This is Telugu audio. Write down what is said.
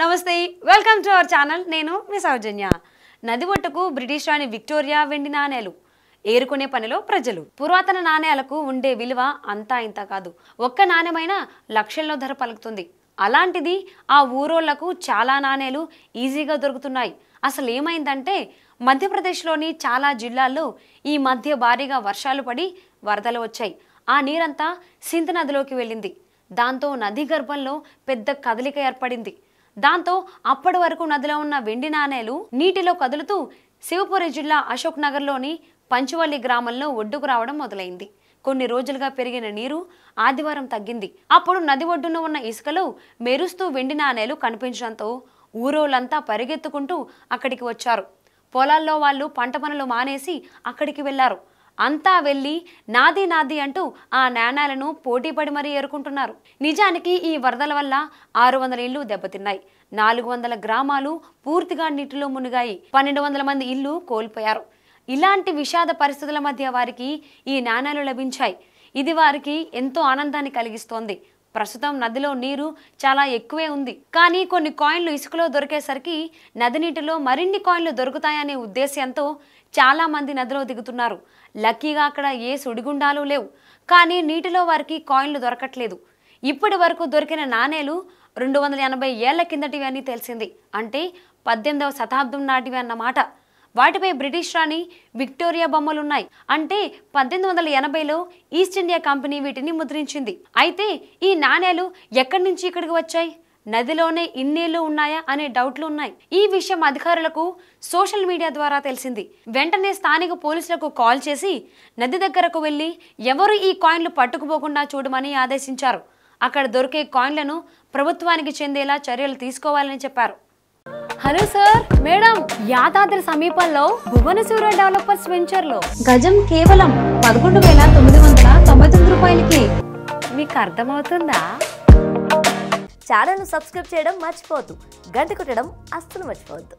నమస్తే వెల్కమ్ టు అవర్ ఛానల్ నేను మీ సౌజన్య నది ఒట్టుకు బ్రిటిష్ రాణి విక్టోరియా వెండి నాణేలు ఏరుకునే పనిలో ప్రజలు పురాతన నాణేలకు ఉండే విలువ అంతా ఇంత కాదు ఒక్క నాణ్యమైన లక్షల్లో ధర పలుకుతుంది అలాంటిది ఆ ఊరోళ్లకు చాలా నాణేలు ఈజీగా దొరుకుతున్నాయి అసలు ఏమైందంటే మధ్యప్రదేశ్లోని చాలా జిల్లాల్లో ఈ మధ్య భారీగా వర్షాలు పడి వరదలు వచ్చాయి ఆ నీరంతా సింధ్ నదిలోకి వెళ్ళింది దాంతో నది గర్భంలో పెద్ద కదలిక ఏర్పడింది దాంతో అప్పటి వరకు నదిలో ఉన్న వెండి నాణేలు నీటిలో కదులుతూ శివపురి జిల్లా అశోక్ నగర్లోని పంచువల్లి గ్రామంలో ఒడ్డుకు రావడం మొదలైంది కొన్ని రోజులుగా పెరిగిన నీరు ఆదివారం తగ్గింది అప్పుడు నది ఒడ్డున ఉన్న ఇసుకలో మెరుస్తూ వెండి నాణేలు కనిపించడంతో ఊరోళ్ళంతా పరిగెత్తుకుంటూ అక్కడికి వచ్చారు పొలాల్లో వాళ్ళు పంట పనులు మానేసి అక్కడికి వెళ్లారు అంతా వెళ్ళి నాది నాది అంటూ ఆ నాణాలను పోటీపడి మరీ ఏరుకుంటున్నారు నిజానికి ఈ వరదల వల్ల ఆరు వందల ఇళ్ళు దెబ్బతిన్నాయి నాలుగు వందల గ్రామాలు పూర్తిగా నీటిలో మునిగాయి పన్నెండు వందల మంది ఇల్లు కోల్పోయారు ఇలాంటి విషాద పరిస్థితుల మధ్య వారికి ఈ నాణాలు లభించాయి ఇది వారికి ఎంతో ఆనందాన్ని కలిగిస్తోంది ప్రస్తుతం నదిలో నీరు చాలా ఎక్కువే ఉంది కానీ కొన్ని కాయిన్లు ఇసుకలో దొరికేసరికి నది నీటిలో మరిన్ని కాయిన్లు దొరుకుతాయనే ఉద్దేశ్యంతో చాలామంది నదిలో దిగుతున్నారు లక్కీగా అక్కడ ఏ సుడిగుండాలు లేవు కానీ నీటిలో వారికి కాయిన్లు దొరకట్లేదు ఇప్పటి వరకు దొరికిన నాణేలు రెండు వందల ఎనభై ఏళ్ల కిందటివి అని తెలిసింది అంటే పద్దెనిమిదవ శతాబ్దం నాటివి అన్నమాట వాటిపై బ్రిటిష్ రాణి విక్టోరియా బొమ్మలున్నాయి అంటే పద్దెనిమిది వందల ఎనభైలో ఈస్ట్ ఇండియా కంపెనీ వీటిని ముద్రించింది అయితే ఈ నాణేలు ఎక్కడి నుంచి ఇక్కడికి వచ్చాయి నదిలోనే ఇన్నేళ్లు ఉన్నాయా అనే డౌట్లు ఉన్నాయి ఈ విషయం అధికారులకు సోషల్ మీడియా ద్వారా తెలిసింది వెంటనే స్థానిక పోలీసులకు కాల్ చేసి నది దగ్గరకు వెళ్లి ఎవరు ఈ కాయిన్లు పట్టుకుపోకుండా చూడమని ఆదేశించారు అక్కడ దొరికే కాయిన్లను ప్రభుత్వానికి చెందేలా చర్యలు తీసుకోవాలని చెప్పారు హలో సార్ మేడం యాదాద్రి సమీపంలో భువనసూర డెవలపర్స్ వెంచర్ లో గజం కేవలం పదకొండు వేల తొమ్మిది వందల తొంభై తొమ్మిది రూపాయలకి మీకు అర్థమవుతుందా ఛానల్ సబ్స్క్రైబ్ చేయడం మర్చిపోవద్దు గంట కొట్టడం అస్సలు మర్చిపోవద్దు